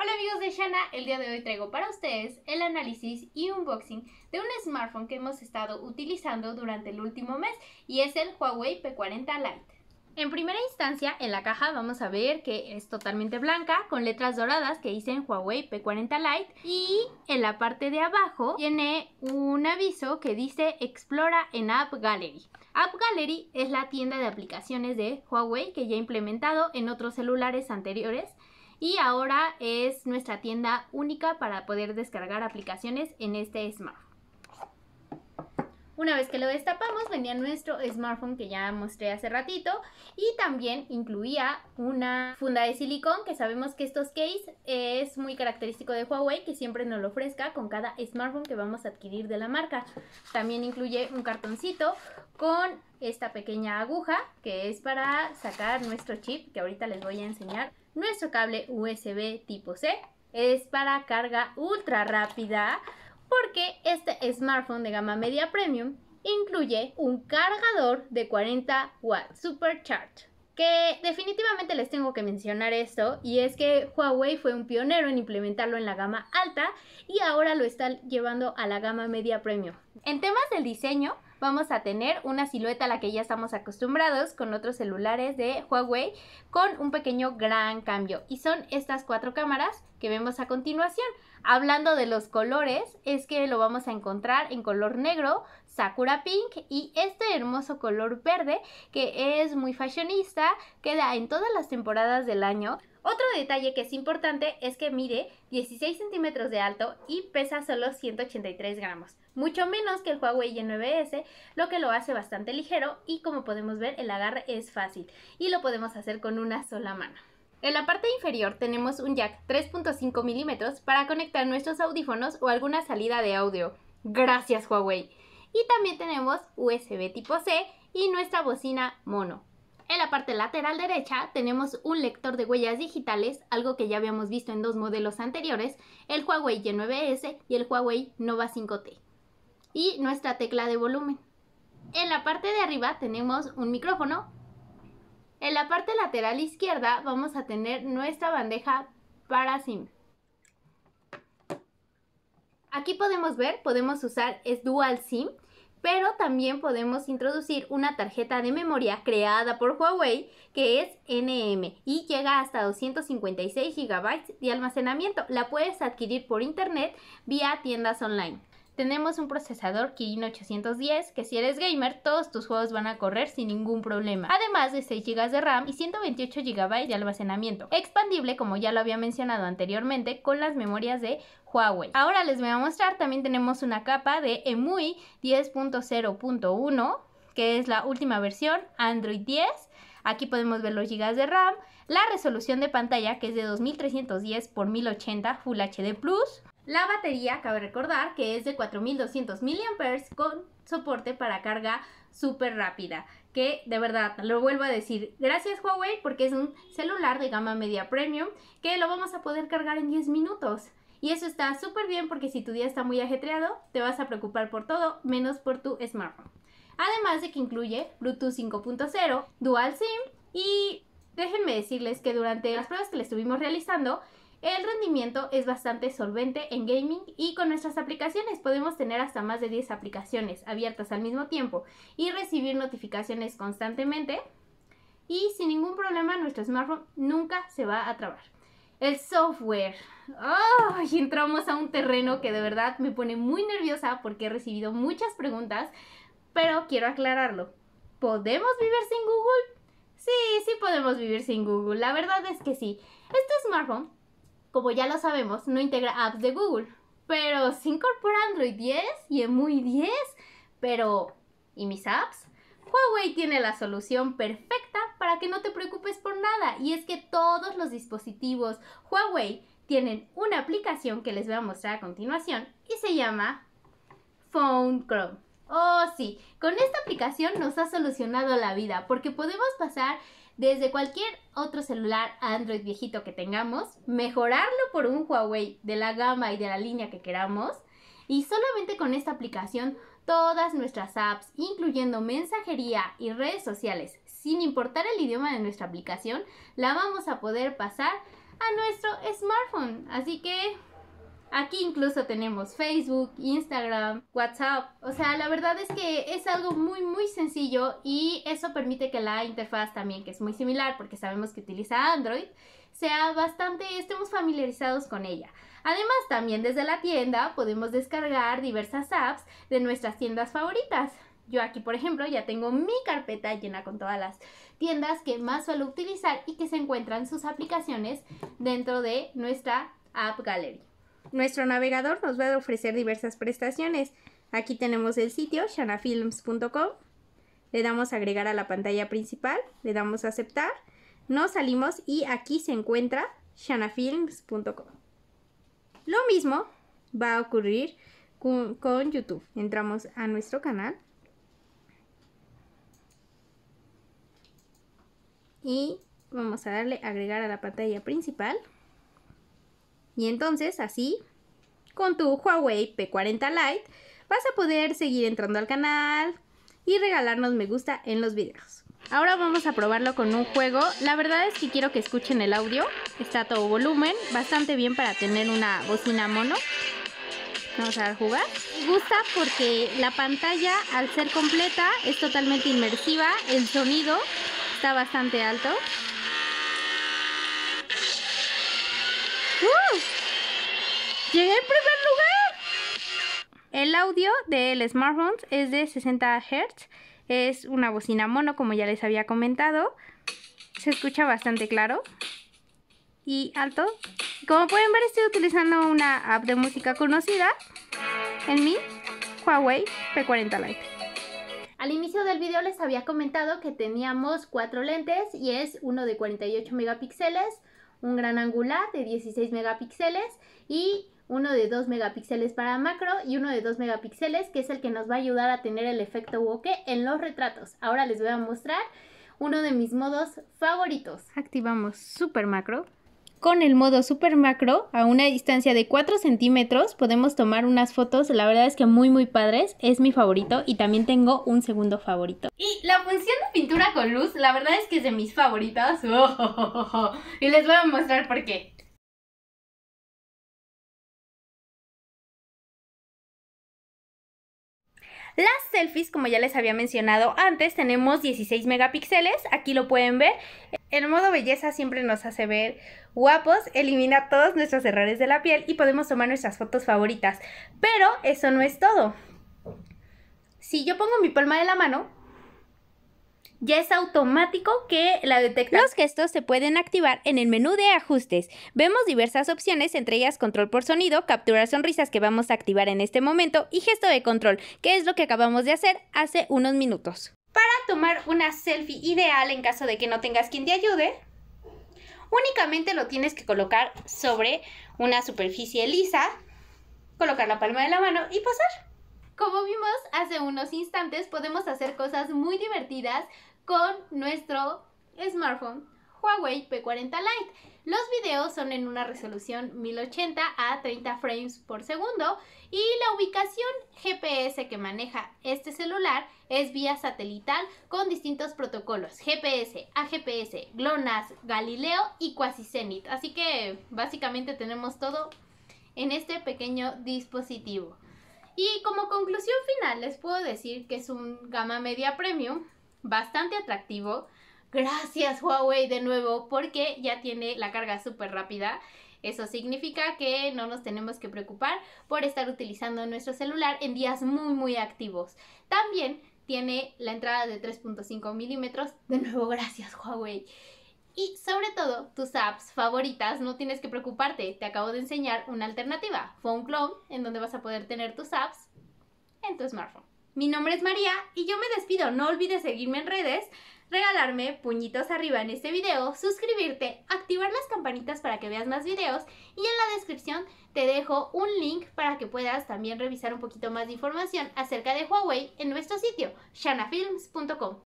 Hola amigos de Shana, el día de hoy traigo para ustedes el análisis y unboxing de un smartphone que hemos estado utilizando durante el último mes y es el Huawei P40 Lite. En primera instancia, en la caja vamos a ver que es totalmente blanca con letras doradas que dicen Huawei P40 Lite y en la parte de abajo tiene un aviso que dice Explora en App Gallery. App Gallery es la tienda de aplicaciones de Huawei que ya he implementado en otros celulares anteriores y ahora es nuestra tienda única para poder descargar aplicaciones en este smartphone. Una vez que lo destapamos venía nuestro smartphone que ya mostré hace ratito y también incluía una funda de silicón que sabemos que estos case es muy característico de Huawei que siempre nos lo ofrezca con cada smartphone que vamos a adquirir de la marca. También incluye un cartoncito con esta pequeña aguja que es para sacar nuestro chip que ahorita les voy a enseñar nuestro cable USB tipo C es para carga ultra rápida porque este smartphone de gama media premium incluye un cargador de 40 watts supercharge. Que definitivamente les tengo que mencionar esto y es que Huawei fue un pionero en implementarlo en la gama alta y ahora lo están llevando a la gama media premium. En temas del diseño, vamos a tener una silueta a la que ya estamos acostumbrados con otros celulares de Huawei con un pequeño gran cambio. Y son estas cuatro cámaras que vemos a continuación. Hablando de los colores, es que lo vamos a encontrar en color negro, Sakura Pink y este hermoso color verde que es muy fashionista, queda en todas las temporadas del año. Otro detalle que es importante es que mide 16 centímetros de alto y pesa solo 183 gramos, mucho menos que el Huawei Y9S, lo que lo hace bastante ligero y como podemos ver el agarre es fácil y lo podemos hacer con una sola mano. En la parte inferior tenemos un jack 3.5 milímetros para conectar nuestros audífonos o alguna salida de audio. Gracias Huawei. Y también tenemos USB tipo C y nuestra bocina mono. En la parte lateral derecha tenemos un lector de huellas digitales, algo que ya habíamos visto en dos modelos anteriores, el Huawei Y9S y el Huawei Nova 5T. Y nuestra tecla de volumen. En la parte de arriba tenemos un micrófono. En la parte lateral izquierda vamos a tener nuestra bandeja para SIM. Aquí podemos ver, podemos usar es Dual SIM pero también podemos introducir una tarjeta de memoria creada por Huawei que es NM y llega hasta 256 GB de almacenamiento. La puedes adquirir por internet vía tiendas online tenemos un procesador Kirin 810 que si eres gamer todos tus juegos van a correr sin ningún problema, además de 6 GB de RAM y 128 GB de almacenamiento, expandible como ya lo había mencionado anteriormente con las memorias de Huawei. Ahora les voy a mostrar, también tenemos una capa de EMUI 10.0.1 que es la última versión, Android 10 Aquí podemos ver los gigas de RAM, la resolución de pantalla que es de 2310 x 1080 Full HD+, la batería, cabe recordar, que es de 4200 mAh con soporte para carga súper rápida. Que de verdad, lo vuelvo a decir, gracias Huawei porque es un celular de gama media premium que lo vamos a poder cargar en 10 minutos. Y eso está súper bien porque si tu día está muy ajetreado, te vas a preocupar por todo menos por tu smartphone además de que incluye Bluetooth 5.0, Dual SIM y déjenme decirles que durante las pruebas que le estuvimos realizando, el rendimiento es bastante solvente en gaming y con nuestras aplicaciones podemos tener hasta más de 10 aplicaciones abiertas al mismo tiempo y recibir notificaciones constantemente y sin ningún problema nuestro smartphone nunca se va a trabar. El software. ¡Ay! entramos a un terreno que de verdad me pone muy nerviosa porque he recibido muchas preguntas pero quiero aclararlo. ¿Podemos vivir sin Google? Sí, sí podemos vivir sin Google. La verdad es que sí. Este smartphone, como ya lo sabemos, no integra apps de Google. Pero sí incorpora Android 10 y EMUI 10. Pero, ¿y mis apps? Huawei tiene la solución perfecta para que no te preocupes por nada. Y es que todos los dispositivos Huawei tienen una aplicación que les voy a mostrar a continuación y se llama Phone Chrome. Oh, sí, con esta aplicación nos ha solucionado la vida porque podemos pasar desde cualquier otro celular Android viejito que tengamos, mejorarlo por un Huawei de la gama y de la línea que queramos y solamente con esta aplicación todas nuestras apps, incluyendo mensajería y redes sociales, sin importar el idioma de nuestra aplicación, la vamos a poder pasar a nuestro smartphone. Así que Aquí incluso tenemos Facebook, Instagram, WhatsApp. O sea, la verdad es que es algo muy, muy sencillo y eso permite que la interfaz también, que es muy similar porque sabemos que utiliza Android, sea bastante, estemos familiarizados con ella. Además, también desde la tienda podemos descargar diversas apps de nuestras tiendas favoritas. Yo aquí, por ejemplo, ya tengo mi carpeta llena con todas las tiendas que más suelo utilizar y que se encuentran sus aplicaciones dentro de nuestra App Gallery. Nuestro navegador nos va a ofrecer diversas prestaciones. Aquí tenemos el sitio shanafilms.com. Le damos a agregar a la pantalla principal, le damos a aceptar, nos salimos y aquí se encuentra shanafilms.com. Lo mismo va a ocurrir con, con YouTube. Entramos a nuestro canal y vamos a darle agregar a la pantalla principal. Y entonces así, con tu Huawei P40 Lite, vas a poder seguir entrando al canal y regalarnos me gusta en los videos. Ahora vamos a probarlo con un juego. La verdad es que quiero que escuchen el audio. Está todo volumen, bastante bien para tener una bocina mono. Vamos a jugar. Me gusta porque la pantalla, al ser completa, es totalmente inmersiva. El sonido está bastante alto. ¡Uf! ¡Llegué en primer lugar! El audio del smartphone es de 60 Hz. Es una bocina mono, como ya les había comentado. Se escucha bastante claro y alto. Como pueden ver, estoy utilizando una app de música conocida en mi Huawei P40 Lite. Al inicio del video les había comentado que teníamos cuatro lentes y es uno de 48 megapíxeles, un gran angular de 16 megapíxeles y uno de 2 megapíxeles para macro y uno de 2 megapíxeles que es el que nos va a ayudar a tener el efecto bokeh en los retratos. Ahora les voy a mostrar uno de mis modos favoritos. Activamos super macro. Con el modo super macro, a una distancia de 4 centímetros, podemos tomar unas fotos, la verdad es que muy muy padres, es mi favorito y también tengo un segundo favorito. Y la función de pintura con luz, la verdad es que es de mis favoritas, y les voy a mostrar por qué. Las selfies, como ya les había mencionado antes, tenemos 16 megapíxeles, aquí lo pueden ver, el modo belleza siempre nos hace ver guapos, elimina todos nuestros errores de la piel y podemos tomar nuestras fotos favoritas. Pero eso no es todo. Si yo pongo mi palma de la mano, ya es automático que la detecta. Los gestos se pueden activar en el menú de ajustes. Vemos diversas opciones, entre ellas control por sonido, capturar sonrisas que vamos a activar en este momento y gesto de control, que es lo que acabamos de hacer hace unos minutos. Para tomar una selfie ideal en caso de que no tengas quien te ayude, únicamente lo tienes que colocar sobre una superficie lisa, colocar la palma de la mano y posar. Como vimos hace unos instantes, podemos hacer cosas muy divertidas con nuestro smartphone. Huawei P40 Lite. Los videos son en una resolución 1080 a 30 frames por segundo y la ubicación GPS que maneja este celular es vía satelital con distintos protocolos GPS, AGPS, GLONASS, Galileo y Quasi Así que básicamente tenemos todo en este pequeño dispositivo. Y como conclusión final les puedo decir que es un gama media premium bastante atractivo Gracias Huawei de nuevo porque ya tiene la carga súper rápida. Eso significa que no nos tenemos que preocupar por estar utilizando nuestro celular en días muy muy activos. También tiene la entrada de 3.5 milímetros. De nuevo, gracias Huawei. Y sobre todo, tus apps favoritas no tienes que preocuparte. Te acabo de enseñar una alternativa, Phone Clone, en donde vas a poder tener tus apps en tu smartphone. Mi nombre es María y yo me despido. No olvides seguirme en redes, regalarme puñitos arriba en este video, suscribirte, activar las campanitas para que veas más videos y en la descripción te dejo un link para que puedas también revisar un poquito más de información acerca de Huawei en nuestro sitio shanafilms.com.